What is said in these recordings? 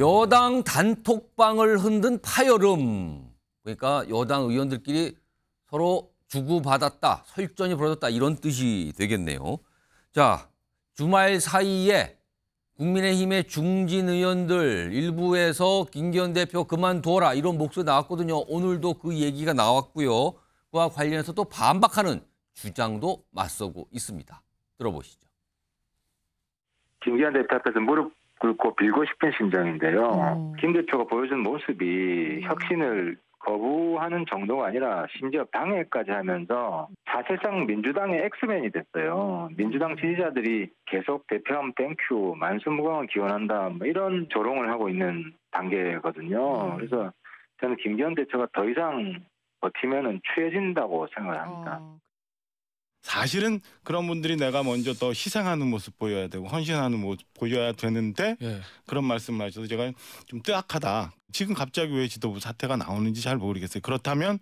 여당 단톡방을 흔든 파열음. 그러니까 여당 의원들끼리 서로 주고받았다, 설전이 벌어졌다 이런 뜻이 되겠네요. 자, 주말 사이에 국민의힘의 중진 의원들 일부에서 김기현 대표 그만둬라 이런 목소리 나왔거든요. 오늘도 그 얘기가 나왔고요. 그와 관련해서 또 반박하는 주장도 맞서고 있습니다. 들어보시죠. 김기현 대표 앞에서 무릎 꿇고 빌고 싶은 심정인데요. 음. 김 대표가 보여준 모습이 혁신을 거부하는 정도가 아니라 심지어 방해까지 하면서 사실상 민주당의 엑스맨이 됐어요. 민주당 음. 지지자들이 계속 대표함 땡큐, 만수무강을 기원한다, 뭐 이런 조롱을 하고 있는 단계거든요. 음. 그래서 저는 김기현 대표가 더 이상 버티면 취해진다고 생각을 합니다. 어. 사실은 그런 분들이 내가 먼저 더 희생하는 모습 보여야 되고 헌신하는 모습 보여야 되는데 예. 그런 말씀을 하셔서 제가 좀 뜨악하다. 지금 갑자기 왜 지도부 사태가 나오는지 잘 모르겠어요. 그렇다면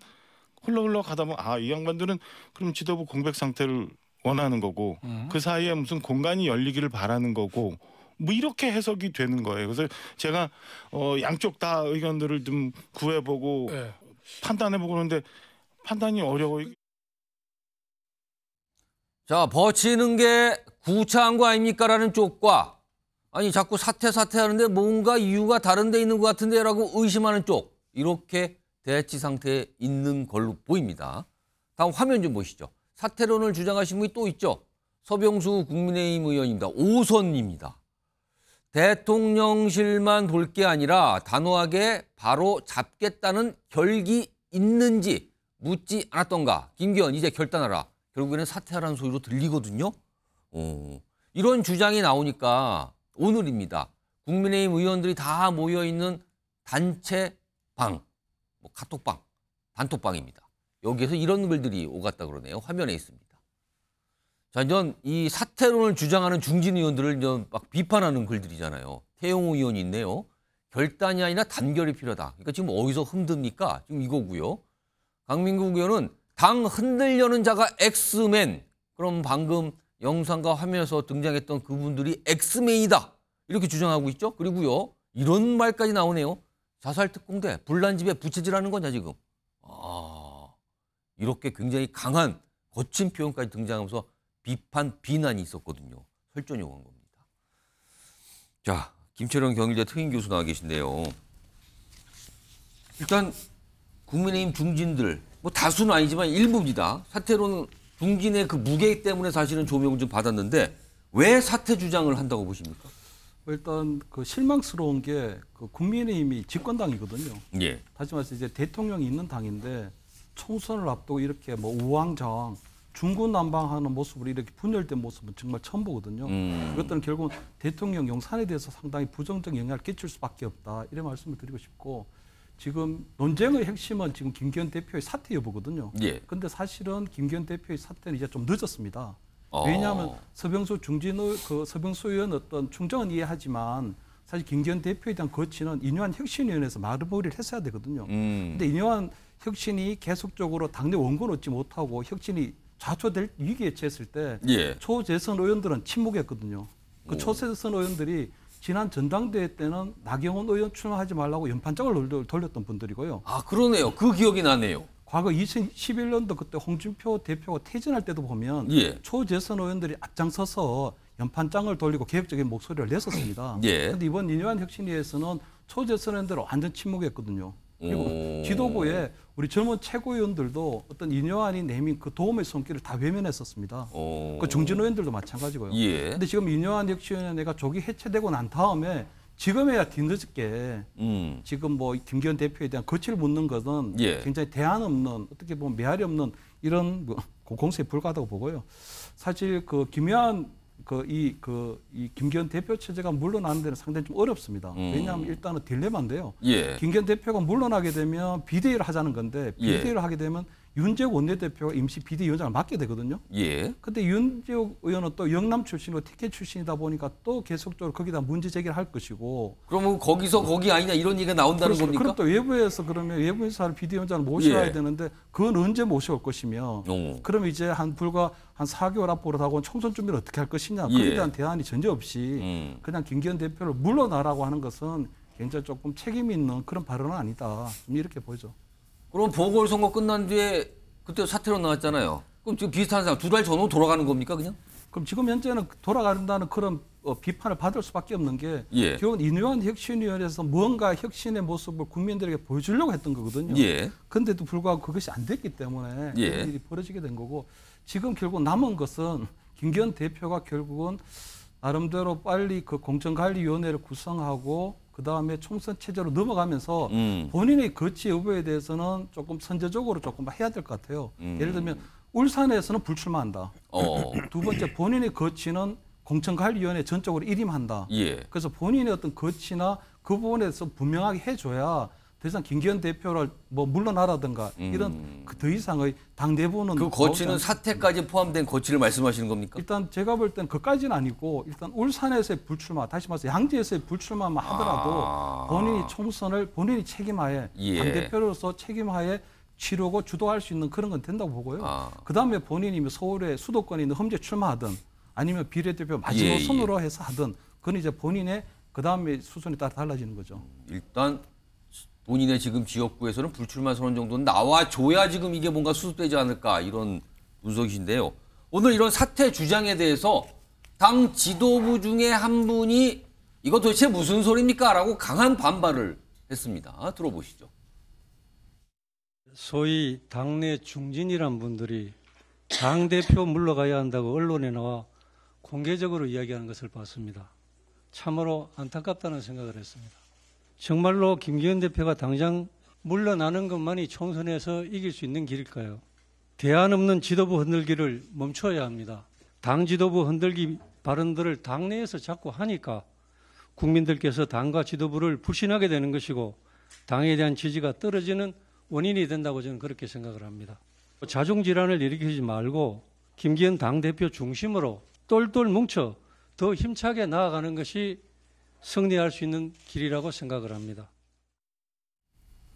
흘러흘러 가다 보면 아 이 양반들은 그럼 지도부 공백 상태를 원하는 거고 음. 그 사이에 무슨 공간이 열리기를 바라는 거고 뭐 이렇게 해석이 되는 거예요. 그래서 제가 어 양쪽 다 의견들을 좀 구해보고 네. 판단해보고 그러는데 판단이 어려워요. 자, 버티는게 구차한 거 아닙니까? 라는 쪽과 아니 자꾸 사퇴 사퇴하는데 뭔가 이유가 다른 데 있는 것 같은데 라고 의심하는 쪽 이렇게 대치 상태에 있는 걸로 보입니다. 다음 화면 좀 보시죠. 사퇴론을 주장하신 분이 또 있죠. 서병수 국민의힘 의원입니다. 오선입니다 대통령실만 볼 게 아니라 단호하게 바로 잡겠다는 결기 있는지 묻지 않았던가. 김기현 이제 결단하라. 결국에는 사퇴하라는 소리로 들리거든요. 어, 이런 주장이 나오니까 오늘입니다. 국민의힘 의원들이 다 모여있는 단체 방, 뭐 카톡방, 단톡방입니다. 여기에서 이런 글들이 오갔다 그러네요. 화면에 있습니다. 자, 전이 사퇴론을 주장하는 중진 의원들을 막 비판하는 글들이잖아요. 태용 의원이 있네요. 결단이 아니라 단결이 필요하다. 그러니까 지금 어디서 흔듭니까? 지금 이거고요. 강민국 의원은 당 흔들려는 자가 엑스맨. 그럼 방금 영상과 화면에서 등장했던 그분들이 엑스맨이다. 이렇게 주장하고 있죠. 그리고요. 이런 말까지 나오네요. 자살특공대, 불난집에 부채질하는 거냐 지금. 아, 이렇게 굉장히 강한 거친 표현까지 등장하면서 비판, 비난이 있었거든요. 설전 이구한 겁니다. 자, 김철현 경희대 특임 교수 나와 계신데요. 일단 국민의힘 중진들 뭐 다수는 아니지만 일부입니다. 사퇴론 중진의 그 무게 때문에 사실은 조명을 좀 받았는데 왜 사퇴 주장을 한다고 보십니까? 뭐 일단 그 실망스러운 게 그 국민의힘이 집권당이거든요. 예. 다시 말해서 이제 대통령이 있는 당인데 총선을 앞두고 이렇게 뭐 우왕좌왕 중구난방하는 모습을 이렇게 분열된 모습은 정말 처음 보거든요. 음. 이것들은 결국은 대통령 용산에 대해서 상당히 부정적 영향을 끼칠 수밖에 없다 이런 말씀을 드리고 싶고 지금 논쟁의 핵심은 지금 김기현 대표의 사퇴 여부거든요. 예. 근데 사실은 김기현 대표의 사퇴는 이제 좀 늦었습니다. 어. 왜냐하면 서병수 중진의 그 서병수 의원 어떤 충정은 이해하지만 사실 김기현 대표에 대한 거치는 인요한 혁신위원회에서 말머리를 했어야 되거든요. 음. 근데 인요한 혁신이 계속적으로 당내 원고를 얻지 못하고 혁신이 좌초될 위기에 처했을 때 예. 초재선 의원들은 침묵했거든요. 그 초재선 의원들이 지난 전당대회 때는 나경원 의원 출마하지 말라고 연판장을 돌렸던 분들이고요. 아 그러네요. 그 기억이 나네요. 과거 2011년도 그때 홍준표 대표가 퇴진할 때도 보면 예. 초재선 의원들이 앞장서서 연판장을 돌리고 개혁적인 목소리를 냈었습니다. 그런데 예. 이번 인유한 혁신위에서는 초재선 의원들 완전 침묵했거든요. 그리고 음. 지도부에 우리 젊은 최고위원들도 어떤 인효안이 내민 그 도움의 손길을 다 외면했었습니다. 오. 어. 그 중진 의원들도 마찬가지고요. 그런데 예. 지금 인효안 혁신위원회가 조기 해체되고 난 다음에 지금에야 뒤늦게 음. 지금 뭐 김기현 대표에 대한 거취를 묻는 것은 예. 굉장히 대안 없는 어떻게 보면 메아리 없는 이런 뭐 공세에 불과하다고 보고요. 사실 그 김여한 그이그이 그 김기현 대표 체제가 물러나는 데는 상당히 좀 어렵습니다. 음. 왜냐하면 일단은 딜레마인데요. 예. 김기현 대표가 물러나게 되면 비대위를 하자는 건데 예. 비대위를 예. 하게 되면 윤재욱 원내대표가 임시 비대위원장을 맡게 되거든요. 예. 근데 윤재욱 의원은 또 영남 출신으로 티켓 출신이다 보니까 또 계속적으로 거기다 문제 제기를 할 것이고. 그러면 거기서 그 거기 아니냐 이런 얘기가 나온다는 그렇죠. 겁니까? 그럼 또 외부에서 그러면 외부에서 할 비대위원장을 모셔야 예. 되는데 그건 언제 모셔올 것이며. 오. 어. 그럼 이제 한 불과 한 4개월 앞으로 다가온 총선 준비를 어떻게 할 것이냐. 그에 예. 대한 대안이 전혀 없이 음. 그냥 김기현 대표를 물러나라고 하는 것은 굉장히 조금 책임 있는 그런 발언은 아니다. 이렇게 보죠. 그럼 보궐선거 끝난 뒤에 그때 사퇴로 나왔잖아요. 그럼 지금 비슷한 상황, 두 달전으 돌아가는 겁니까, 그냥? 그럼 지금 현재는 돌아간다는 그런 어, 비판을 받을 수밖에 없는 게 예. 결국 인류한 혁신위원회에서 무가 혁신의 모습을 국민들에게 보여주려고 했던 거거든요. 그런데도 예. 불구하고 그것이 안 됐기 때문에 예. 일이 벌어지게 된 거고 지금 결국 남은 것은 김기현 대표가 결국은 나름대로 빨리 그 공천관리위원회를 구성하고 그 다음에 총선 체제로 넘어가면서 음. 본인의 거취 여부에 대해서는 조금 선제적으로 조금 해야 될 것 같아요. 음. 예를 들면 울산에서는 불출마한다. 어. 두 번째 본인의 거치는 공천관리위원회 전적으로 일임한다. 예. 그래서 본인의 어떤 거취나그 부분에서 분명하게 해줘야 더 이상 김기현 대표를 뭐 물러나라든가 음. 이런 그 더 이상의 당 대부는 그 고치는 사태까지 포함된 고치를 말씀하시는 겁니까? 일단 제가 볼땐 그까지는 아니고 일단 울산에서의 불출마 다시 말해서 양지에서의 불출마만 하더라도 아. 본인이 총선을 본인이 책임하에 예. 당 대표로서 책임하에 치르고 주도할 수 있는 그런 건 된다고 보고요. 아. 그 다음에 본인이 뭐 서울의 수도권에 있는 험지 출마하든 아니면 비례대표 마지노선으로 예, 예. 해서 하든 그건 이제 본인의 그 다음에 수순이 따라 달라지는 거죠. 음, 일단 본인의 지금 지역구에서는 불출마 선언 정도는 나와줘야 지금 이게 뭔가 수습되지 않을까 이런 분석이신데요. 오늘 이런 사태 주장에 대해서 당 지도부 중에 한 분이 이거 도대체 무슨 소리입니까? 라고 강한 반발을 했습니다. 들어보시죠. 소위 당내 중진이란 분들이 당대표 물러가야 한다고 언론에 나와 공개적으로 이야기하는 것을 봤습니다. 참으로 안타깝다는 생각을 했습니다. 정말로 김기현 대표가 당장 물러나는 것만이 총선에서 이길 수 있는 길일까요? 대안 없는 지도부 흔들기를 멈춰야 합니다. 당 지도부 흔들기 발언들을 당내에서 자꾸 하니까 국민들께서 당과 지도부를 불신하게 되는 것이고 당에 대한 지지가 떨어지는 원인이 된다고 저는 그렇게 생각을 합니다. 자중질환을 일으키지 말고 김기현 당대표 중심으로 똘똘 뭉쳐 더 힘차게 나아가는 것이 승리할 수 있는 길이라고 생각을 합니다.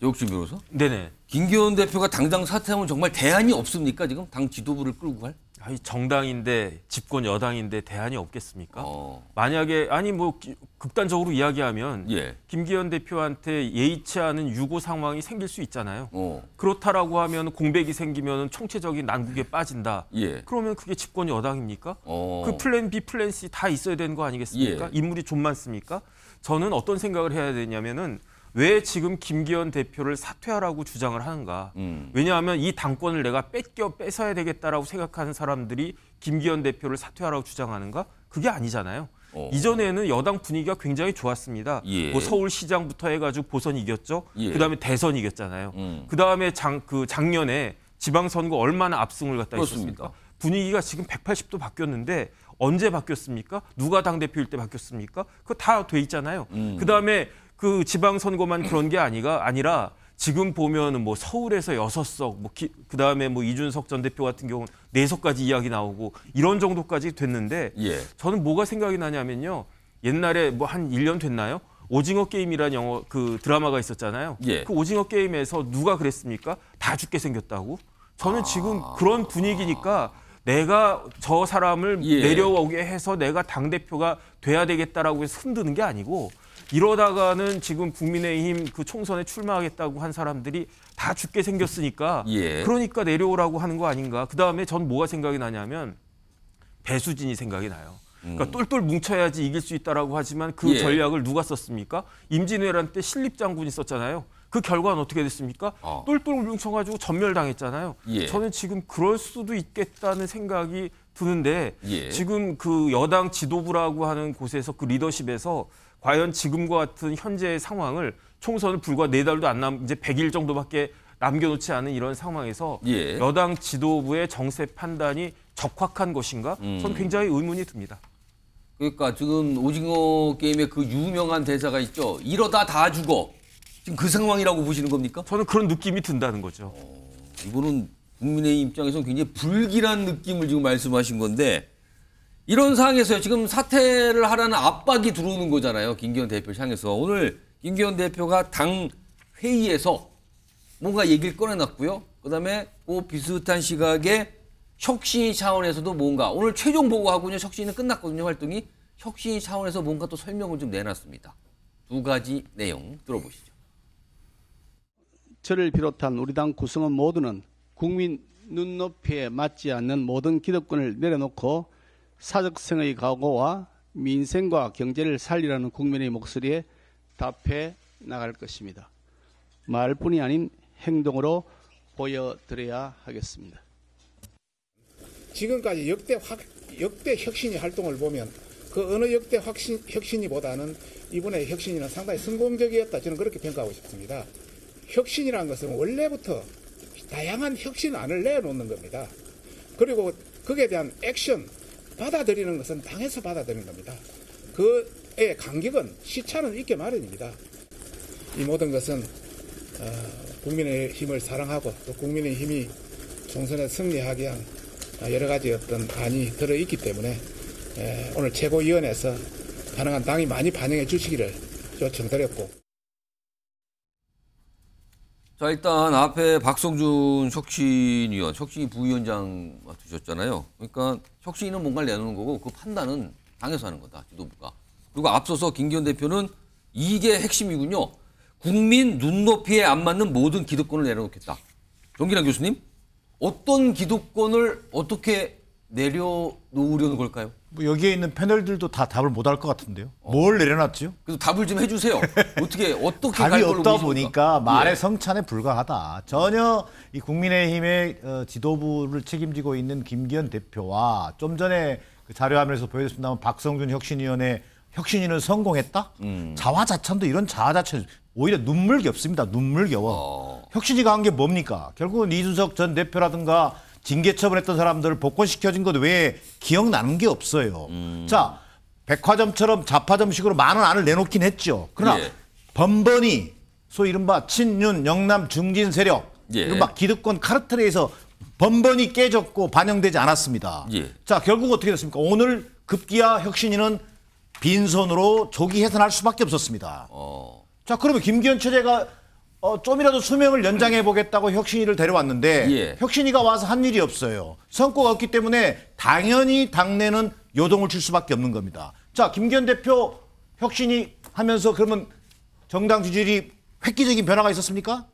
여국진 변호사? 네네. 김기현 대표가 당장 사퇴하면 정말 대안이 없습니까? 지금 당 지도부를 끌고 갈? 아니 정당인데 집권 여당인데 대안이 없겠습니까? 어. 만약에 아니 뭐 극단적으로 이야기하면 예. 김기현 대표한테 예의치 않은 유고 상황이 생길 수 있잖아요. 어. 그렇다라고 하면 공백이 생기면 총체적인 난국에 빠진다. 예. 그러면 그게 집권 여당입니까? 어. 그 플랜 B, 플랜 C 다 있어야 되는 거 아니겠습니까? 예. 인물이 좀 많습니까? 저는 어떤 생각을 해야 되냐면은 왜 지금 김기현 대표를 사퇴하라고 주장을 하는가? 음. 왜냐하면 이 당권을 내가 뺏겨 뺏어야 되겠다라고 생각하는 사람들이 김기현 대표를 사퇴하라고 주장하는가? 그게 아니잖아요. 어. 이전에는 여당 분위기가 굉장히 좋았습니다. 예. 뭐 서울시장부터 해가지고 보선 이겼죠. 예. 그다음에 대선 이겼잖아요. 음. 그다음에 장, 그 작년에 지방선거 얼마나 압승을 갖다 했습니까? 분위기가 지금 180도 바뀌었는데 언제 바뀌었습니까? 누가 당대표일 때 바뀌었습니까? 그거 다 돼 있잖아요. 음. 그다음에 그 지방선거만 그런 게 아니가 아니라 지금 보면은 뭐 서울에서 여섯 석, 뭐 그다음에 뭐 이준석 전 대표 같은 경우는 네 석까지 이야기 나오고 이런 정도까지 됐는데 예. 저는 뭐가 생각이 나냐면요. 옛날에 뭐 한 일 년 됐나요? 오징어 게임이라는 영어 그 드라마가 있었잖아요. 예. 그 오징어 게임에서 누가 그랬습니까? 다 죽게 생겼다고. 저는 아... 지금 그런 분위기니까 내가 저 사람을 예. 내려오게 해서 내가 당 대표가 돼야 되겠다라고 해서 흔드는 게 아니고 이러다가는 지금 국민의힘 그 총선에 출마하겠다고 한 사람들이 다 죽게 생겼으니까 예. 그러니까 내려오라고 하는 거 아닌가. 그 다음에 전 뭐가 생각이 나냐면 배수진이 생각이 나요. 그러니까 음. 똘똘 뭉쳐야지 이길 수 있다라고 하지만 그 예. 전략을 누가 썼습니까? 임진왜란 때 신립장군이 썼잖아요. 그 결과는 어떻게 됐습니까? 어. 똘똘 뭉쳐가지고 전멸당했잖아요. 예. 저는 지금 그럴 수도 있겠다는 생각이 드는데 예. 지금 그 여당 지도부라고 하는 곳에서 그 리더십에서 과연 지금과 같은 현재의 상황을 총선을 불과 네 달도 안 남 이제 백 일 정도밖에 남겨놓지 않은 이런 상황에서 예. 여당 지도부의 정세 판단이 적확한 것인가? 음. 저는 굉장히 의문이 듭니다. 그러니까 지금 오징어 게임의 그 유명한 대사가 있죠. 이러다 다 죽어. 지금 그 상황이라고 보시는 겁니까? 저는 그런 느낌이 든다는 거죠. 어, 이거는 국민의 입장에서는 굉장히 불길한 느낌을 지금 말씀하신 건데 이런 상황에서 지금 사퇴를 하라는 압박이 들어오는 거잖아요. 김기현 대표를 향해서. 오늘 김기현 대표가 당 회의에서 뭔가 얘기를 꺼내놨고요. 그다음에 그 비슷한 시각에 혁신 차원에서도 뭔가 오늘 최종 보고하고요. 혁신은 끝났거든요. 활동이. 혁신 차원에서 뭔가 또 설명을 좀 내놨습니다. 두 가지 내용 들어보시죠. 저를 비롯한 우리 당 구성원 모두는 국민 눈높이에 맞지 않는 모든 기득권을 내려놓고 사적성의 각오와 민생과 경제를 살리라는 국민의 목소리에 답해 나갈 것입니다. 말뿐이 아닌 행동으로 보여드려야 하겠습니다. 지금까지 역대 확, 역대 혁신이 활동을 보면 그 어느 역대 확신, 혁신이보다는 이번에 혁신이는 상당히 성공적이었다. 저는 그렇게 평가하고 싶습니다. 혁신이라는 것은 원래부터 다양한 혁신안을 내놓는 겁니다. 그리고 거기에 대한 액션, 받아들이는 것은 당에서 받아들이는 겁니다. 그의 간격은 시차는 있게 마련입니다. 이 모든 것은 어, 국민의 힘을 사랑하고 또 국민의 힘이 총선에 승리하기 위한 어, 여러 가지 어떤 안이 들어있기 때문에 오늘 최고위원회에서 가능한 당이 많이 반영해 주시기를 요청드렸고 자 일단 앞에 박성준 혁신 위원, 혁신 부위원장 맡으셨잖아요. 그러니까 혁신은 뭔가를 내놓는 거고 그 판단은 당에서 하는 거다 지도부가. 그리고 앞서서 김기현 대표는 이게 핵심이군요. 국민 눈높이에 안 맞는 모든 기득권을 내려놓겠다. 정기란 교수님, 어떤 기득권을 어떻게 내려놓으려는 걸까요? 뭐 여기에 있는 패널들도 다 답을 못 할 것 같은데요. 어. 뭘내려놨죠 그래서 답을 좀 해주세요. 어떻게 어떻게 답이 없다 보니까 보니까 말의 예. 성찬에 불과하다. 전혀 이 국민의힘의 어, 지도부를 책임지고 있는 김기현 대표와 좀 전에 그 자료화면에서 보여줬습니다만 박성준 혁신위원회 혁신위는 성공했다. 음. 자화자찬도 이런 자화자찬 오히려 눈물겹습니다. 눈물겨워. 어. 혁신위가 한 게 뭡니까? 결국은 이준석 전 대표라든가 징계 처분했던 사람들을 복권시켜준 것 외에 기억나는 게 없어요. 음. 자, 백화점처럼 자파점식으로 만 원 안을 내놓긴 했죠. 그러나 예. 번번이 소위 이른바 친윤, 영남 중진 세력, 예. 이른바 기득권 카르텔에서 번번이 깨졌고 반영되지 않았습니다. 예. 자, 결국 어떻게 됐습니까? 오늘 급기야 혁신위는 빈손으로 조기 해산할 수밖에 없었습니다. 어. 자, 그러면 김기현 체제가 어, 좀이라도 수명을 연장해 보겠다고 혁신이를 데려왔는데 예. 혁신이가 와서 한 일이 없어요. 성과가 없기 때문에 당연히 당내는 요동을 칠 수밖에 없는 겁니다. 자, 김기현 대표 혁신이 하면서 그러면 정당 지지율이 획기적인 변화가 있었습니까?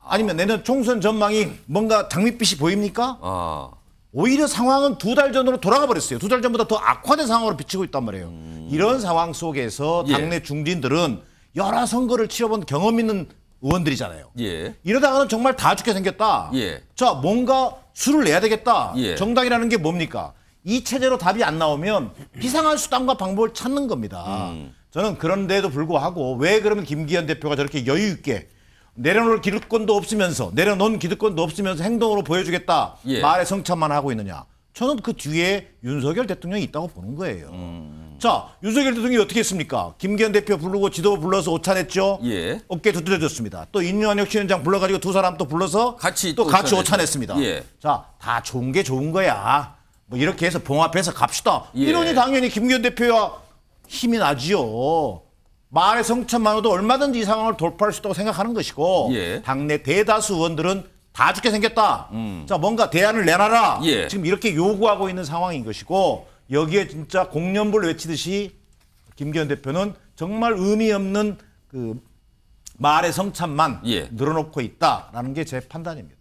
아니면 내년 총선 전망이 뭔가 장밋빛이 보입니까? 아. 오히려 상황은 두 달 전으로 돌아가 버렸어요. 두 달 전보다 더 악화된 상황으로 비치고 있단 말이에요. 음... 이런 상황 속에서 예. 당내 예. 중진들은 여러 선거를 치러본 경험 있는 의원들이잖아요. 예. 이러다가는 정말 다 죽게 생겼다. 예. 자, 뭔가 수를 내야 되겠다. 예. 정당이라는 게 뭡니까? 이 체제로 답이 안 나오면 비상한 수단과 방법을 찾는 겁니다. 음. 저는 그런데도 불구하고 왜 그러면 김기현 대표가 저렇게 여유 있게 내려놓을 기득권도 없으면서 내려놓은 기득권도 없으면서 행동으로 보여주겠다 예. 말에 성찬만 하고 있느냐? 저는 그 뒤에 윤석열 대통령이 있다고 보는 거예요. 음. 자, 윤석열 대통령이 어떻게 했습니까? 김기현 대표 부르고 지도부 불러서 오찬했죠. 예. 어깨 두드려줬습니다. 또 인류한혁 신원장 불러가지고 두 사람 또 불러서 같이 또, 또 같이 오찬했습니다. 예. 자, 다 좋은 게 좋은 거야. 뭐 이렇게 해서 봉합해서 갑시다. 예. 이러니 당연히 김기현 대표야 힘이 나지요. 말의 성찬만으로도 얼마든지 이 상황을 돌파할 수 있다고 생각하는 것이고 예. 당내 대다수 의원들은 다 죽게 생겼다. 음. 자 뭔가 대안을 내놔라. 예. 지금 이렇게 요구하고 있는 상황인 것이고 여기에 진짜 공연불 외치듯이 김기현 대표는 정말 의미 없는 그 말의 성찬만 예. 늘어놓고 있다라는 게 제 판단입니다.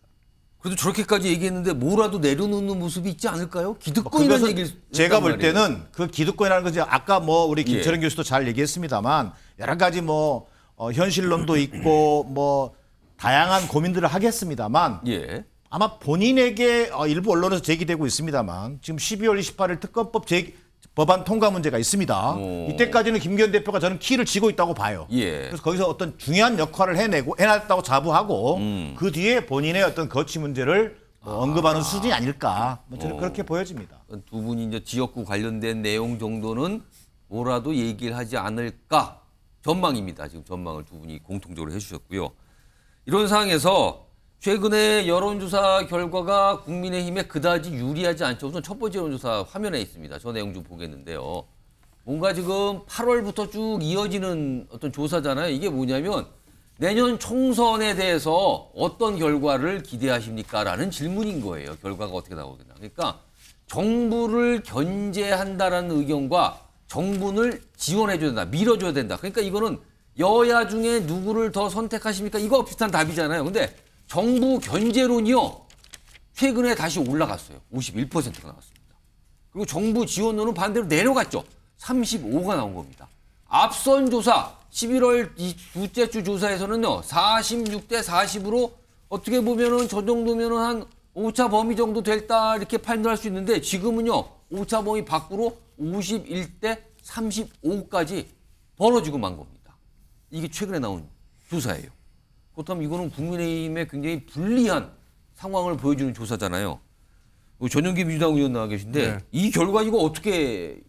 그래도 저렇게까지 얘기했는데 뭐라도 내려놓는 모습이 있지 않을까요? 기득권이라는 뭐 얘기 제가 볼 말이에요. 그 기득권이라는 거지 아까 뭐 우리 예. 김철현 예. 교수도 잘 얘기했습니다만 여러 가지 뭐 어, 현실론도 있고 뭐 다양한 고민들을 하겠습니다만 예. 아마 본인에게 어, 일부 언론에서 제기되고 있습니다만 지금 12월 28일 특검법 제 법안 통과 문제가 있습니다. 오. 이때까지는 김기현 대표가 저는 키를 쥐고 있다고 봐요. 예. 그래서 거기서 어떤 중요한 역할을 해내고 해놨다고 자부하고 음. 그 뒤에 본인의 어떤 거치 문제를 뭐 아. 언급하는 수준이 아닐까 뭐 저는 오. 그렇게 보여집니다. 두 분이 이제 지역구 관련된 내용 정도는 뭐라도 얘기를 하지 않을까 전망입니다. 지금 전망을 두 분이 공통적으로 해주셨고요. 이런 상황에서 최근에 여론조사 결과가 국민의힘에 그다지 유리하지 않죠. 우선 첫 번째 여론조사 화면에 있습니다. 저 내용 좀 보겠는데요. 뭔가 지금 8월부터 쭉 이어지는 어떤 조사잖아요. 이게 뭐냐면 내년 총선에 대해서 어떤 결과를 기대하십니까? 라는 질문인 거예요. 결과가 어떻게 나오겠나. 그러니까 정부를 견제한다라는 의견과 정부를 지원해줘야 된다. 밀어줘야 된다. 그러니까 이거는 여야 중에 누구를 더 선택하십니까? 이거 비슷한 답이잖아요. 근데 정부 견제론이요. 최근에 다시 올라갔어요. 51%가 나왔습니다. 그리고 정부 지원론은 반대로 내려갔죠. 35가 나온 겁니다. 앞선 조사 11월 이 두째 주 조사에서는요. 46대 40으로 어떻게 보면은 저 정도면은 한 5차 범위 정도 됐다 이렇게 판단할 수 있는데 지금은요. 5차 범위 밖으로 51대 35까지 벌어지고 만 겁니다. 이게 최근에 나온 조사예요. 그렇다면 이거는 국민의힘에 굉장히 불리한 상황을 보여주는 조사잖아요. 전용기 민주당 의원 나와 계신데 네. 이 결과 이거 어떻게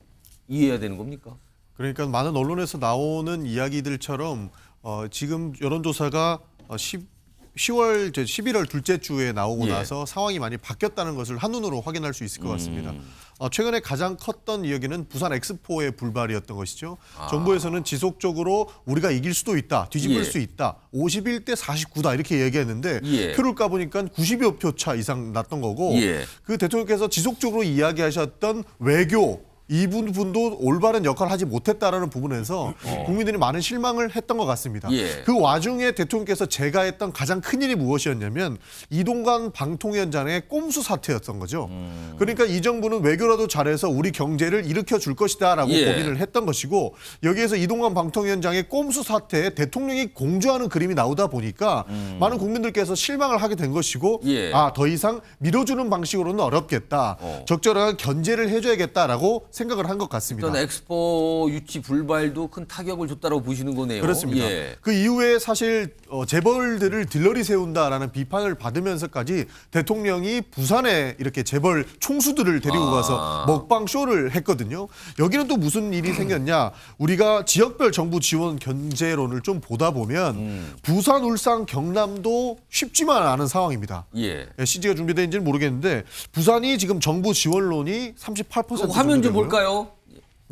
이해해야 되는 겁니까? 그러니까 많은 언론에서 나오는 이야기들처럼 어, 지금 여론조사가 10, 어, 10월, 11월 둘째 주에 나오고 예. 나서 상황이 많이 바뀌었다는 것을 한눈으로 확인할 수 있을 것 같습니다. 음. 어, 최근에 가장 컸던 이야기는 부산 엑스포의 불발이었던 것이죠. 아. 정부에서는 지속적으로 우리가 이길 수도 있다, 뒤집을 예. 수 있다, 51대 49다 이렇게 얘기했는데 예. 표를 까보니까 90여 표 차 이상 났던 거고 예. 그 대통령께서 지속적으로 이야기하셨던 외교 이분 분도 올바른 역할을 하지 못했다라는 부분에서 어. 국민들이 많은 실망을 했던 것 같습니다. 예. 그 와중에 대통령께서 제가 했던 가장 큰 일이 무엇이었냐면 이동관 방통위원장의 꼼수 사태였던 거죠. 음. 그러니까 이 정부는 외교라도 잘해서 우리 경제를 일으켜 줄 것이다라고 예. 고민을 했던 것이고 여기에서 이동관 방통위원장의 꼼수 사태에 대통령이 공조하는 그림이 나오다 보니까 음. 많은 국민들께서 실망을 하게 된 것이고 예. 아더 이상 밀어주는 방식으로는 어렵겠다. 어. 적절한 견제를 해줘야겠다라고. 생각을 한 것 같습니다. 일단 엑스포 유치 불발도 큰 타격을 줬다고 보시는 거네요. 그렇습니다. 예. 그 이후에 사실 어, 재벌들을 딜러리 세운다라는 비판을 받으면서까지 대통령이 부산에 이렇게 재벌 총수들을 데리고 아. 가서 먹방 쇼를 했거든요. 여기는 또 무슨 일이 생겼냐? 우리가 지역별 정부 지원 견제론을 좀 보다 보면 음. 부산, 울산, 경남도 쉽지만 않은 상황입니다. 예. 예 CG가 준비된지는 모르겠는데 부산이 지금 정부 지원론이 38% 그 화면 좀 뭘까요?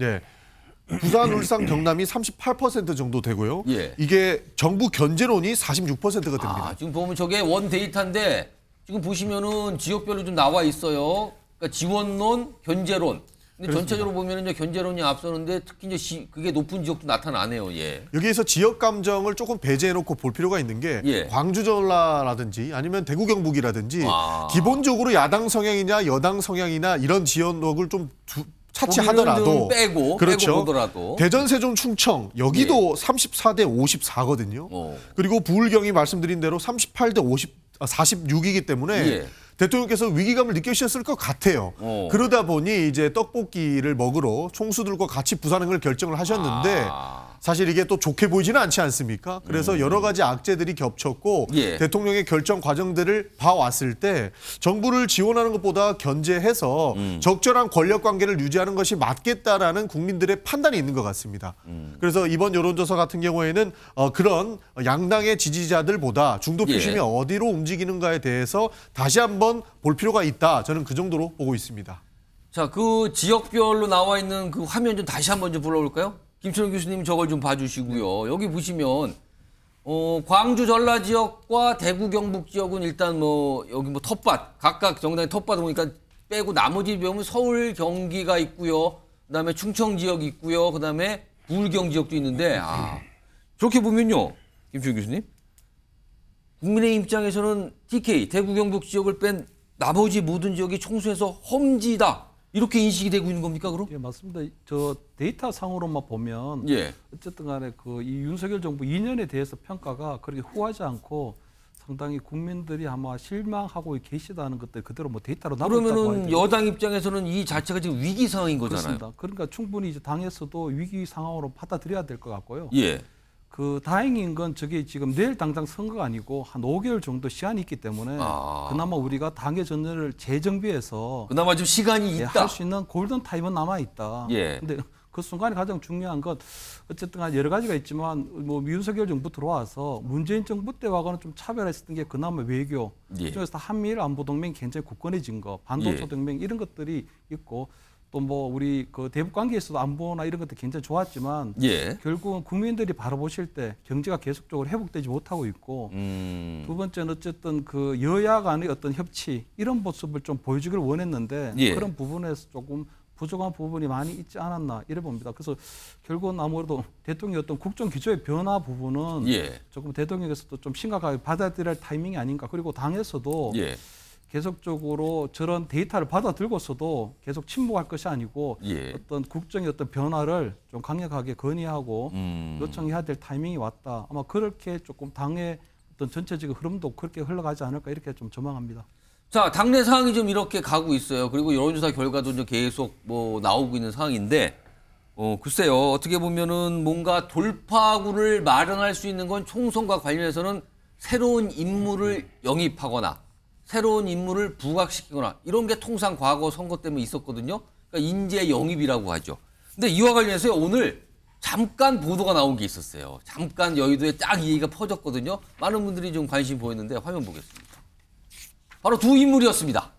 예. 네. 부산, 울산, 경남이 38% 정도 되고요. 예. 이게 정부 견제론이 46%가 아, 됩니다. 아, 지금 보면 저게 원 데이터인데 지금 보시면은 지역별로 좀 나와 있어요. 그러니까 지원론, 견제론. 근데 전체적으로 보면 이 견제론이 앞서는데 특히 이제 시, 그게 높은 지역도 나타나네요. 예. 여기에서 지역 감정을 조금 배제해 놓고 볼 필요가 있는 게 예. 광주 전라라든지 아니면 대구 경북이라든지 아. 기본적으로 야당 성향이냐 여당 성향이나 이런 지역을 좀 두, 차치하더라도 빼고 그렇죠. 빼고 대전 세종 충청 여기도 네. 34대 54거든요. 어. 그리고 부울경이 말씀드린 대로 38대 50 아, 46이기 때문에 예. 대통령께서 위기감을 느끼셨을 것 같아요. 어. 그러다 보니 이제 떡볶이를 먹으러 총수들과 같이 부산행을 결정을 하셨는데 아. 사실 이게 또 좋게 보이지는 않지 않습니까? 그래서 음. 여러 가지 악재들이 겹쳤고 예. 대통령의 결정 과정들을 봐왔을 때 정부를 지원하는 것보다 견제해서 음. 적절한 권력 관계를 유지하는 것이 맞겠다라는 국민들의 판단이 있는 것 같습니다. 음. 그래서 이번 여론조사 같은 경우에는 어, 그런 양당의 지지자들보다 중도 예. 표심이 예. 어디로 움직이는가에 대해서 다시 한번 볼 필요가 있다. 저는 그 정도로 보고 있습니다. 자, 그 지역별로 나와 있는 그 화면 좀 다시 한번 좀불러볼까요 김철 교수님 저걸 좀 봐주시고요. 네. 여기 보시면 어, 광주 전라 지역과 대구 경북 지역은 일단 뭐 여기 뭐 텃밭 각각 정당의 텃밭 보니까 빼고 나머지 보은 서울 경기가 있고요. 그다음에 충청 지역 있고요. 그다음에 부울경 지역도 있는데 아 저렇게 보면요. 김철 교수님 국민의 입장에서는 TK 대구 경북 지역을 뺀 나머지 모든 지역이 총수에서 험지다. 이렇게 인식이 되고 있는 겁니까 그럼? 예 맞습니다. 저 데이터 상으로만 보면 예. 어쨌든 간에 그 이 윤석열 정부 2년에 대해서 평가가 그렇게 후하지 않고 상당히 국민들이 아마 실망하고 계시다는 것들 그대로 뭐 데이터로 나았다고 그러면은 여당 입장에서는 이 자체가 지금 위기 상황인 거잖아요. 그렇습니다. 그러니까 충분히 이제 당에서도 위기 상황으로 받아들여야 될 것 같고요. 예. 그 다행인 건 저게 지금 내일 당장 선거가 아니고 한 5개월 정도 시간이 있기 때문에 아. 그나마 우리가 당의 전열을 재정비해서 그나마 좀 시간이 예, 있다. 할 수 있는 골든 타임은 남아 있다. 예. 근데 그 순간이 가장 중요한 건 어쨌든 한 여러 가지가 있지만 뭐 윤석열 정부 들어와서 문재인 정부 때와는 좀 차별했었던 게 그나마 외교 예. 그중에서 한미일 안보 동맹 굉장히 굳건해진 거 반도체 예. 동맹 이런 것들이 있고 또뭐 우리 그 대북 관계에서도 안보나 이런 것도 굉장히 좋았지만 예. 결국은 국민들이 바로 보실 때 경제가 계속적으로 회복되지 못하고 있고 음. 두 번째는 어쨌든 그 여야 간의 어떤 협치 이런 모습을 좀 보여주길 원했는데 예. 그런 부분에서 조금 부족한 부분이 많이 있지 않았나 이래 봅니다. 그래서 결국은 아무래도 대통령의 어떤 국정 기조의 변화 부분은 예. 조금 대통령에서도 좀 심각하게 받아들일 타이밍이 아닌가. 그리고 당에서도 예. 계속적으로 저런 데이터를 받아들고서도 계속 침묵할 것이 아니고 예. 어떤 국정의 어떤 변화를 좀 강력하게 건의하고 음. 요청해야 될 타이밍이 왔다. 아마 그렇게 조금 당의 어떤 전체적인 흐름도 그렇게 흘러가지 않을까 이렇게 좀 전망합니다. 자, 당내 상황이 좀 이렇게 가고 있어요. 그리고 여론조사 결과도 이제 계속 뭐 나오고 있는 상황인데 어, 글쎄요. 어떻게 보면은 뭔가 돌파구를 마련할 수 있는 건 총선과 관련해서는 새로운 인물을 영입하거나 새로운 인물을 부각시키거나 이런 게 통상 과거 선거 때문에 있었거든요. 그러니까 인재 영입이라고 하죠. 근데 이와 관련해서 오늘 잠깐 보도가 나온 게 있었어요. 잠깐 여의도에 딱 얘기가 퍼졌거든요. 많은 분들이 좀 관심 보였는데 화면 보겠습니다. 바로 두 인물이었습니다.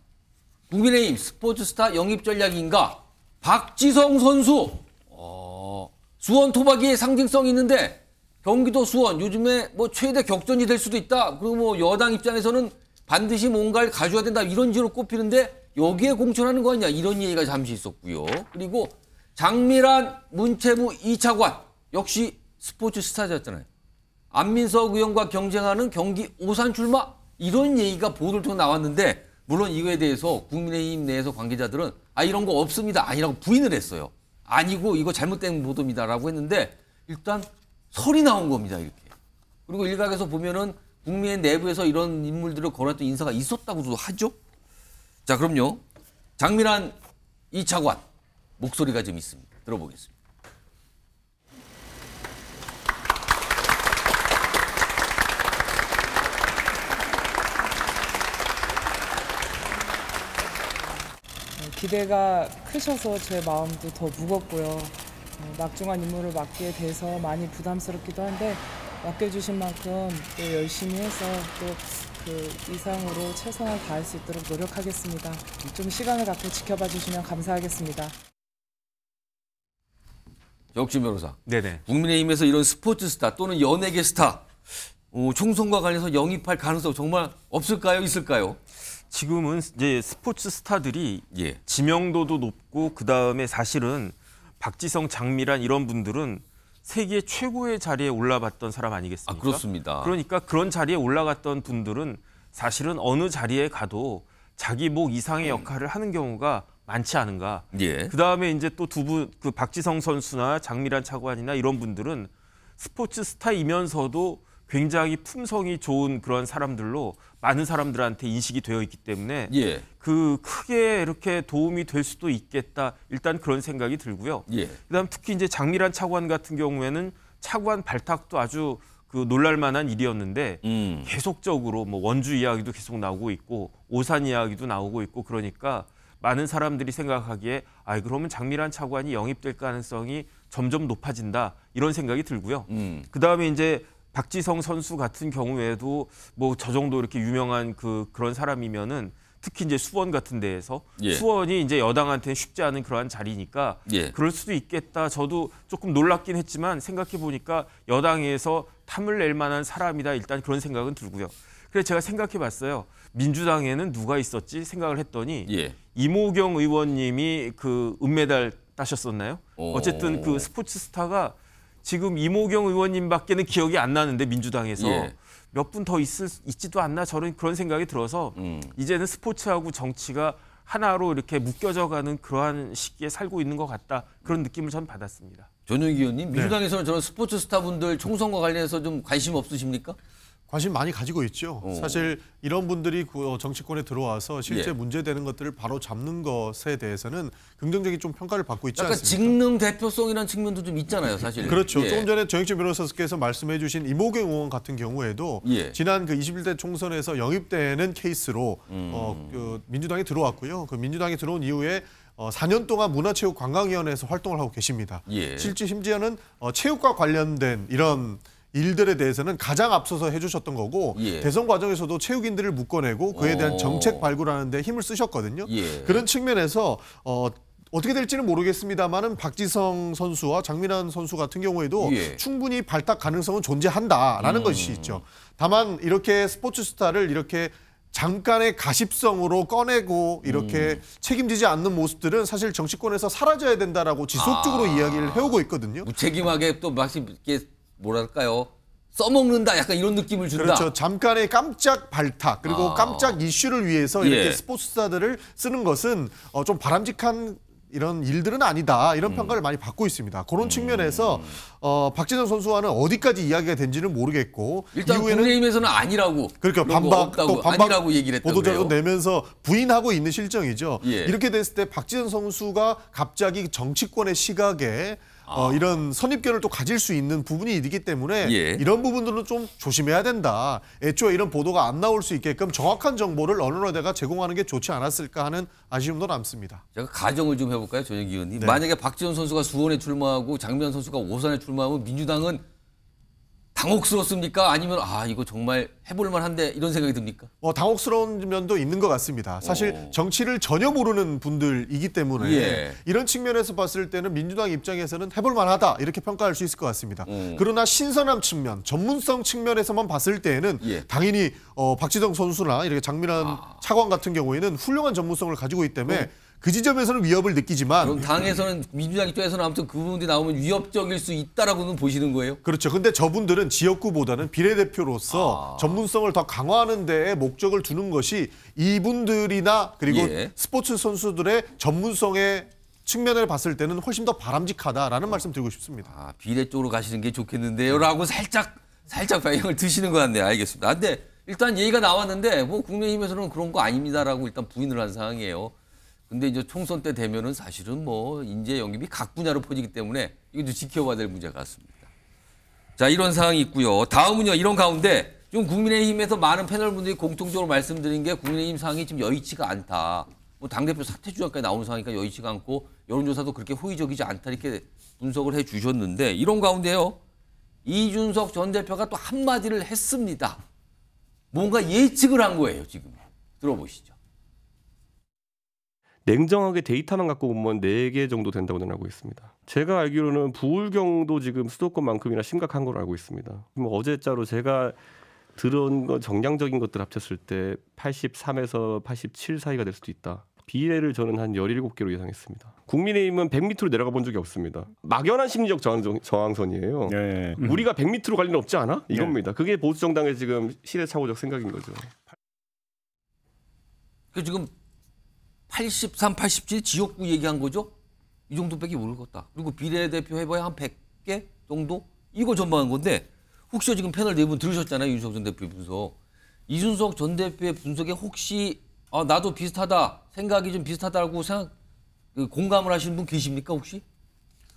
국민의힘 스포츠스타 영입 전략인가 박지성 선수. 어, 수원 토박이의 상징성이 있는데 경기도 수원 요즘에 뭐 최대 격전이 될 수도 있다. 그리고 뭐 여당 입장에서는 반드시 뭔가를 가져야 된다 이런 식으로 꼽히는데 여기에 공천하는 거 아니냐 이런 얘기가 잠시 있었고요. 그리고 장미란 문체부 2차관 역시 스포츠 스타였잖아요. 안민석 의원과 경쟁하는 경기 오산 출마 이런 얘기가 보도를 통해 나왔는데 물론 이거에 대해서 국민의힘 내에서 관계자들은 아 이런 거 없습니다 아니라고 부인을 했어요. 아니고 이거 잘못된 보도입니다라고 했는데 일단 설이 나온 겁니다 이렇게. 그리고 일각에서 보면은 국민의 내부에서 이런 인물들을 거론했던 인사가 있었다고도 하죠. 자, 그럼요. 장미란 이차관 목소리가 좀 있습니다. 들어보겠습니다. 네, 기대가 크셔서 제 마음도 더 무겁고요. 막중한 어, 임무를 맡게 돼서 많이 부담스럽기도 한데 맡겨주신 만큼 또 열심히 해서 또 그 이상으로 최선을 다할 수 있도록 노력하겠습니다. 좀 시간을 갖고 지켜봐 주시면 감사하겠습니다. 역진 변호사. 네네. 국민의힘에서 이런 스포츠 스타 또는 연예계 스타 어, 총선과 관련해서 영입할 가능성 정말 없을까요? 있을까요? 지금은 이제 스포츠 스타들이 예. 지명도도 높고 그 다음에 사실은 박지성, 장미란 이런 분들은 세계 최고의 자리에 올라갔던 사람 아니겠습니까? 아, 그렇습니다. 그러니까 그런 자리에 올라갔던 분들은 사실은 어느 자리에 가도 자기 목 이상의 역할을 하는 경우가 많지 않은가. 예. 그다음에 이제 또 두 분그 박지성 선수나 장미란 차관이나 이런 분들은 스포츠 스타이면서도 굉장히 품성이 좋은 그런 사람들로 많은 사람들한테 인식이 되어 있기 때문에 예. 그 크게 이렇게 도움이 될 수도 있겠다 일단 그런 생각이 들고요. 예. 그다음 특히 이제 장미란 차관 같은 경우에는 차관 발탁도 아주 그 놀랄만한 일이었는데 음. 계속적으로 뭐 원주 이야기도 계속 나오고 있고 오산 이야기도 나오고 있고 그러니까 많은 사람들이 생각하기에 아 그러면 장미란 차관이 영입될 가능성이 점점 높아진다 이런 생각이 들고요. 음. 그 다음에 이제 박지성 선수 같은 경우에도 뭐 저 정도 이렇게 유명한 그 그런 사람이면은 특히 이제 수원 같은 데에서 예. 수원이 이제 여당한테는 쉽지 않은 그러한 자리니까 예. 그럴 수도 있겠다. 저도 조금 놀랍긴 했지만 생각해 보니까 여당에서 탐을 낼 만한 사람이다. 일단 그런 생각은 들고요. 그래서 제가 생각해 봤어요. 민주당에는 누가 있었지 생각을 했더니 예. 이모경 의원님이 그 은메달 따셨었나요? 오. 어쨌든 그 스포츠 스타가 지금 이모경 의원님밖에는 기억이 안 나는데 민주당에서 예. 몇분 더 있을 있지도 않나 저런 그런 생각이 들어서 음. 이제는 스포츠하고 정치가 하나로 이렇게 묶여져가는 그러한 시기에 살고 있는 것 같다 그런 느낌을 전 받았습니다. 전용기 의원님 네. 민주당에서는 네. 저런 스포츠 스타분들 총선과 관련해서 좀 관심 없으십니까? 관심 많이 가지고 있죠. 어. 사실 이런 분들이 어, 정치권에 들어와서 실제 예. 문제되는 것들을 바로 잡는 것에 대해서는 긍정적인 좀 평가를 받고 있지 약간 않습니까? 직능 대표성이라는 측면도 좀 있잖아요, 음, 사실. 그렇죠. 예. 조금 전에 정익진 변호사께서 말씀해 주신 이모경 의원 같은 경우에도 예. 지난 그 21대 총선에서 영입되는 케이스로 음. 어, 그 민주당에 들어왔고요. 그 민주당에 들어온 이후에 어, 4년 동안 문화체육관광위원회에서 활동을 하고 계십니다. 예. 실제 심지어는 어, 체육과 관련된 이런 일들에 대해서는 가장 앞서서 해주셨던 거고 예. 대선 과정에서도 체육인들을 묶어내고 그에 대한 오. 정책 발굴하는 데 힘을 쓰셨거든요. 예. 그런 측면에서 어, 어떻게 될지는 모르겠습니다만은 박지성 선수와 장민환 선수 같은 경우에도 예. 충분히 발탁 가능성은 존재한다라는 음. 것이 있죠. 다만 이렇게 스포츠 스타를 이렇게 잠깐의 가십성으로 꺼내고 이렇게 음. 책임지지 않는 모습들은 사실 정치권에서 사라져야 된다라고 지속적으로 아. 이야기를 해오고 있거든요. 무책임하게 또 마치 게 뭐랄까요? 써먹는다 약간 이런 느낌을 준다. 그렇죠. 잠깐의 깜짝 발탁 그리고 아. 깜짝 이슈를 위해서 이렇게 예. 스포츠사들을 쓰는 것은 어, 좀 바람직한 이런 일들은 아니다 이런 음. 평가를 많이 받고 있습니다. 그런 음. 측면에서 어, 박진영 선수와는 어디까지 이야기가 된지는 모르겠고 일단 이후에는 국민의에서는 아니라고 그렇게 그러니까 반박 또 반박 아니라고 얘기를 했다 보도자료 내면서 부인하고 있는 실정이죠. 예. 이렇게 됐을 때 박진영 선수가 갑자기 정치권의 시각에 어, 이런 선입견을 또 가질 수 있는 부분이 있기 때문에 예. 이런 부분들은 좀 조심해야 된다. 애초에 이런 보도가 안 나올 수 있게끔 정확한 정보를 언론에다가 제공하는 게 좋지 않았을까 하는 아쉬움도 남습니다. 제가 가정을 좀 해볼까요, 전영기 의원님? 네. 만약에 박지원 선수가 수원에 출마하고 장면 선수가 오산에 출마하면 민주당은 당혹스럽습니까? 아니면 아 이거 정말 해볼만한데 이런 생각이 듭니까? 어, 당혹스러운 면도 있는 것 같습니다. 사실 오. 어. 정치를 전혀 모르는 분들이기 때문에 예. 이런 측면에서 봤을 때는 민주당 입장에서는 해볼만하다 이렇게 평가할 수 있을 것 같습니다. 음. 그러나 신선함 측면, 전문성 측면에서만 봤을 때에는 예. 당연히 어, 박지성 선수나 이렇게 장민환 아. 차관 같은 경우에는 훌륭한 전문성을 가지고 있기 때문에 음. 그 지점에서는 위협을 느끼지만 그럼 당에서는 민주당입장에서는 아무튼 그분들이 나오면 위협적일 수 있다라고는 보시는 거예요? 그렇죠. 근데 저분들은 지역구보다는 비례대표로서 아. 전문성을 더 강화하는 데에 목적을 두는 것이 이분들이나 그리고 예. 스포츠 선수들의 전문성에 측면을 봤을 때는 훨씬 더 바람직하다라는 어. 말씀 드리고 싶습니다. 아, 비례 쪽으로 가시는 게 좋겠는데요라고 살짝 살짝 반향을 드시는 것 같네요. 알겠습니다. 아, 근데 일단 얘기가 나왔는데 뭐 국민의힘에서는 그런 거 아닙니다라고 일단 부인을 한 상황이에요. 근데 이제 총선 때 되면은 사실은 뭐 인재 영입이 각 분야로 퍼지기 때문에 이것도 지켜봐야 될 문제 같습니다. 자, 이런 상황이 있고요. 다음은요. 이런 가운데 좀 국민의힘에서 많은 패널 분들이 공통적으로 말씀드린 게 국민의힘 상황이 지금 여의치가 않다. 뭐 당대표 사퇴 주장까지 나오는 상황이니까 여의치가 않고 여론조사도 그렇게 호의적이지 않다 이렇게 분석을 해 주셨는데 이런 가운데요. 이준석 전 대표가 또 한마디를 했습니다. 뭔가 예측을 한 거예요, 지금. 들어보시죠. 냉정하게 데이터만 갖고 보면 4개 정도 된다고 는 알고 있습니다. 제가 알기로는 부울경도 지금 수도권만큼이나 심각한 걸로 알고 있습니다. 뭐 어제자로 제가 들은 거 정량적인 것들 합쳤을 때 83에서 87 사이가 될 수도 있다. 비례를 저는 한 17개로 예상했습니다. 국민의힘은 100m로 내려가 본 적이 없습니다. 막연한 심리적 저항, 선이에요 네. 음. 우리가 100m로 갈 일은 없지 않아? 이겁니다. 네. 그게 보수정당의 지금 시대착오적 생각인 거죠. 그 지금 83, 87 지역구 얘기한 거죠. 이 정도밖에 모르겠다. 그리고 비례대표 해봐야 한 100개 정도? 이거 전망한 건데 혹시 지금 패널 네 분 들으셨잖아요. 이준석 전 대표의 분석. 이준석 전 대표의 분석에 혹시 아, 나도 비슷하다. 생각이 좀 비슷하다고 생각 그 공감을 하시는 분 계십니까 혹시?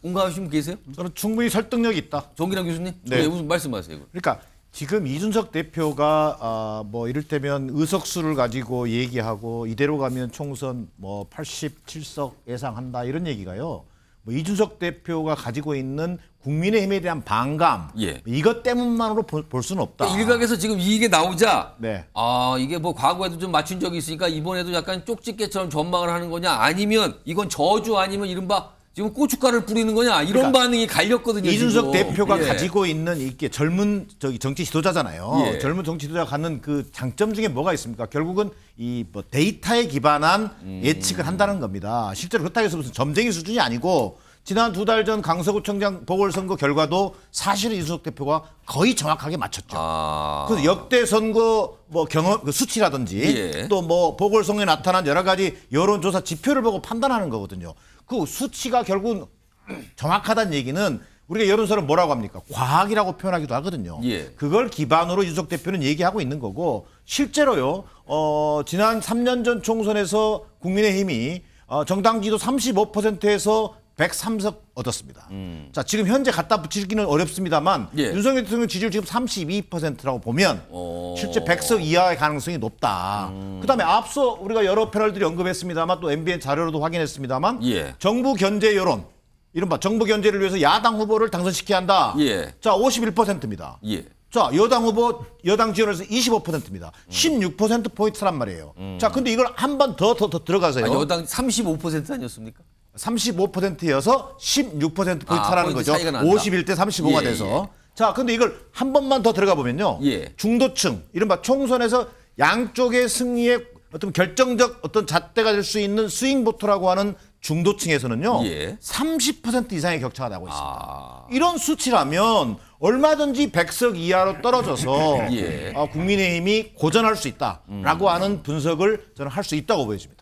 공감하시는 분 계세요? 저는 충분히 설득력이 있다. 정기랑 교수님? 네. 네 무슨 말씀하세요. 이럼 그러니까 지금 이준석 대표가 아, 뭐 이를테면 의석수를 가지고 얘기하고 이대로 가면 총선 뭐 87석 예상한다 이런 얘기가요. 뭐 이준석 대표가 가지고 있는 국민의힘에 대한 반감 예. 이것 때문만으로 볼, 볼 수는 없다. 그러니까 일각에서 지금 이게 나오자 네. 아 이게 뭐 과거에도 좀 맞춘 적이 있으니까 이번에도 약간 쪽집게처럼 전망을 하는 거냐 아니면 이건 저주 아니면 이른바 지금 고춧가루를 뿌리는 거냐 이런 그러니까 반응이 갈렸거든요. 이준석 지금. 대표가 예. 가지고 있는 이게 젊은 저기 정치 지도자잖아요. 예. 젊은 정치 지도자 갖는 그 장점 중에 뭐가 있습니까? 결국은 이 뭐 데이터에 기반한 음. 예측을 한다는 겁니다. 실제로 그렇다고 해서 무슨 점쟁이 수준이 아니고 지난 두 달 전 강서구청장 보궐선거 결과도 사실은 이준석 대표가 거의 정확하게 맞췄죠. 아... 그 역대 선거 뭐 경험 그 수치라든지 예. 또뭐 보궐선거에 나타난 여러 가지 여론조사 지표를 보고 판단하는 거거든요. 그 수치가 결국 정확하다는 얘기는 우리가 여론서를 뭐라고 합니까? 과학이라고 표현하기도 하거든요. 예. 그걸 기반으로 유석 대표는 얘기하고 있는 거고 실제로요. 어, 지난 3년 전 총선에서 국민의힘이 어, 정당 지도 35%에서 103석 얻었습니다. 음. 자 지금 현재 갖다 붙이기는 어렵습니다만 예. 윤석열 대통령 지지율 지금 32%라고 보면 오. 실제 100석 이하의 가능성이 높다. 음. 그다음에 앞서 우리가 여러 패널들이 언급했습니다만 또 MBN 자료로도 확인했습니다만 예. 정부 견제 여론 이른바 정부 견제를 위해서 야당 후보를 당선시켜야 한다. 예. 자 51%입니다. 예. 자 여당 후보 여당 지원에서 25%입니다. 음. 16% 포인트란 말이에요. 음. 자 근데 이걸 한 번 더더더 들어가세요. 아, 여당 35% 아니었습니까? 35%여서 16% 포인트 아, 차라는 거죠. 51대 35가 예, 돼서. 예. 자, 근데 이걸 한 번만 더 들어가 보면요. 예. 중도층, 이른바 총선에서 양쪽의 승리에 어떤 결정적 어떤 잣대가 될 수 있는 스윙 보트라고 하는 중도층에서는요. 예. 30% 이상의 격차가 나고 있습니다. 아... 이런 수치라면 얼마든지 100석 이하로 떨어져서 예. 어, 국민의힘이 고전할 수 있다라고 음... 하는 분석을 저는 할 수 있다고 보여집니다.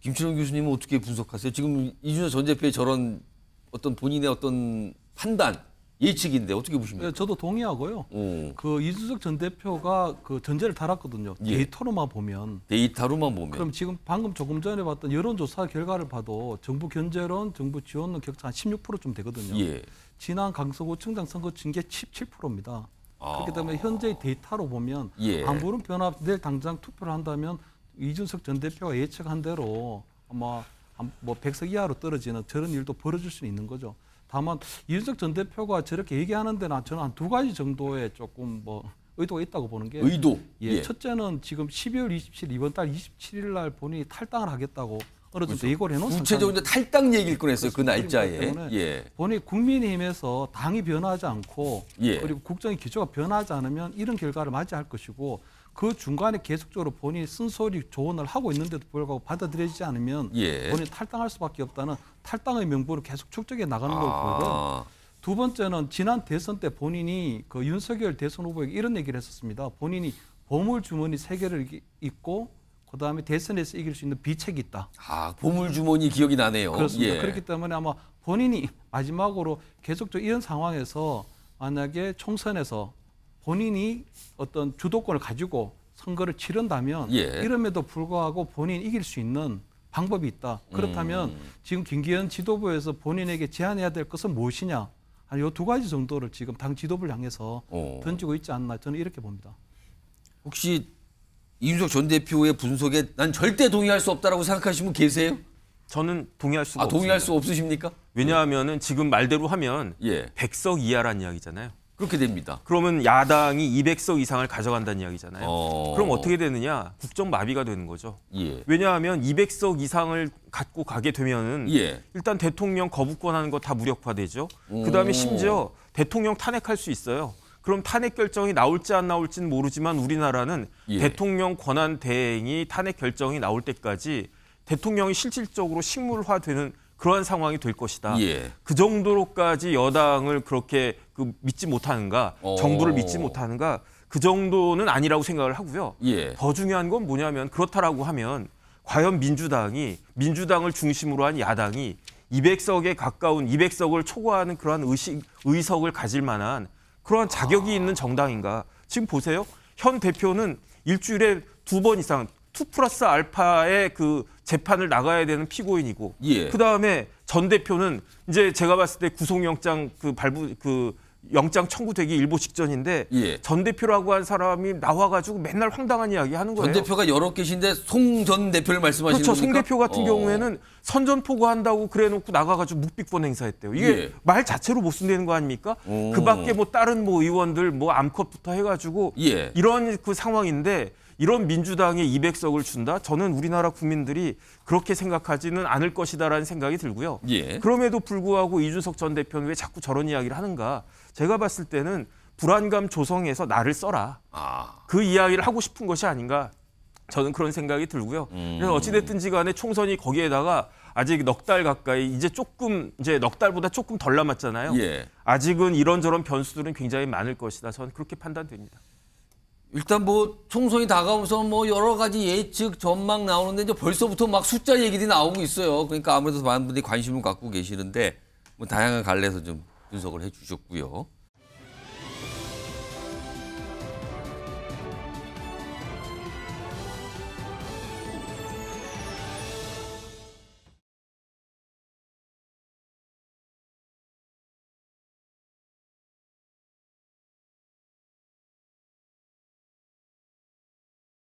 김춘영 교수님은 어떻게 분석하세요? 지금 이준석 전 대표의 저런 어떤 본인의 어떤 판단 예측인데 어떻게 보십니까? 예, 저도 동의하고요. 오. 어. 그 이준석 전 대표가 그 전제를 달았거든요. 예. 데이터로만 보면. 데이터로만 보면. 그럼 지금 방금 조금 전에 봤던 여론조사 결과를 봐도 정부 견제론, 정부 지원론 격차 한 16%쯤 되거든요. 예. 지난 강서구청장 선거 징계 17%입니다. 아. 그렇기 때문에 현재 데이터로 보면 예. 아무런 변화 내일 당장 투표를 한다면 이준석 전 대표가 예측한 대로 아마 뭐백석 이하로 떨어지는 저런 일도 벌어질 수 있는 거죠. 다만 이준석 전 대표가 저렇게 얘기하는 데나 저는 한 두 가지 정도의 조금 뭐 의도가 있다고 보는 게 의도. 예, 예. 첫째는 지금 12월 27일 이번 달 27일 날 본인이 탈당을 하겠다고 어느 정도 그렇죠. 예고를 해놓은 구체적으로 탈당 얘기를 꺼냈어요 그 날짜에 예. 본인 이 국민의힘에서 당이 변하지 않고 예. 그리고 국정의 기조가 변하지 않으면 이런 결과를 맞이할 것이고 그 중간에 계속적으로 본인이 쓴소리 조언을 하고 있는데도 불구하고 받아들여지지 않으면 예. 본인이 탈당할 수밖에 없다는 탈당의 명분을 계속 축적해 나가는 걸 아. 보고 두 번째는 지난 대선 때 본인이 그 윤석열 대선 후보에게 이런 얘기를 했었습니다. 본인이 보물 주머니 세 개를 있고 그다음에 대선에서 이길 수 있는 비책이 있다. 아, 보물 주머니 기억이 나네요. 그렇습니다. 예. 그렇기 때문에 아마 본인이 마지막으로 계속적으로 이런 상황에서 만약에 총선에서 본인이 어떤 주도권을 가지고 선거를 치른다면 예. 이름에도 불구하고 본인 이길 수 있는 방법이 있다. 그렇다면 음. 지금 김기현 지도부에서 본인에게 제안해야 될 것은 무엇이냐? 아니, 두 가지 정도를 지금 당 지도부를 향해서 오. 던지고 있지 않나 저는 이렇게 봅니다. 혹시 이준석 전 대표의 분석에 난 절대 동의할 수 없다라고 생각하시는 계세요? 저는 동의할 수가 아, 동의할 없습니다. 수 없으십니까? 왜냐하면 지금 말대로 하면 예. 100석 이하란 이야기잖아요. 그렇게 됩니다. 그러면 야당이 200석 이상을 가져간다는 이야기잖아요. 어... 그럼 어떻게 되느냐? 국정 마비가 되는 거죠. 예. 왜냐하면 200석 이상을 갖고 가게 되면은 예. 일단 대통령 거부권 하는 거 다 무력화되죠. 음... 그다음에 심지어 대통령 탄핵할 수 있어요. 그럼 탄핵 결정이 나올지 안 나올지는 모르지만 우리나라는 예. 대통령 권한 대행이 탄핵 결정이 나올 때까지 대통령이 실질적으로 식물화되는 그러한 상황이 될 것이다. 예. 그 정도로까지 여당을 그렇게 그 믿지 못하는가, 오. 어. 정부를 믿지 못하는가, 그 정도는 아니라고 생각을 하고요. 예. 더 중요한 건 뭐냐면 그렇다라고 하면 과연 민주당이 민주당을 중심으로 한 야당이 200석에 가까운 200석을 초과하는 그러한 의식, 의석을 가질 만한 그러한 자격이 아. 있는 정당인가? 지금 보세요. 현 대표는 일주일에 두 번 이상 투 플러스 알파의 그 재판을 나가야 되는 피고인이고 예. 그다음에 전 대표는 이제 제가 봤을 때 구속영장 그 발부 그 영장 청구되기 일보 직전인데 예. 전 대표라고 한 사람이 나와가지고 맨날 황당한 이야기 하는 거예요. 전 대표가 여러 개신데 송 전 대표를 말씀하시는 거죠. 그렇죠. 송 대표 같은 어. 경우에는 선전포고 한다고 그래놓고 나가가지고 묵비권 행사했대요. 이게 예. 말 자체로 모순되는 거 아닙니까? 그밖에 뭐 다른 뭐 의원들 뭐 암컷부터 해가지고 예. 이런 그 상황인데 이런 민주당에 200석을 준다? 저는 우리나라 국민들이 그렇게 생각하지는 않을 것이다라는 생각이 들고요. 예. 그럼에도 불구하고 이준석 전 대표는 왜 자꾸 저런 이야기를 하는가? 제가 봤을 때는 불안감 조성해서 나를 써라. 아. 그 이야기를 하고 싶은 것이 아닌가? 저는 그런 생각이 들고요. 음. 그래서 어찌됐든지 간에 총선이 거기에다가 아직 넉 달 가까이 이제 조금 이제 넉 달보다 조금 덜 남았잖아요. 예. 아직은 이런저런 변수들은 굉장히 많을 것이다. 저는 그렇게 판단됩니다. 일단 뭐 총선이 다가오면서 뭐 여러 가지 예측 전망 나오는데 이제 벌써부터 막 숫자 얘기들이 나오고 있어요. 그러니까 아무래도 많은 분들이 관심을 갖고 계시는데 뭐 다양한 갈래에서 좀 분석을 해 주셨고요.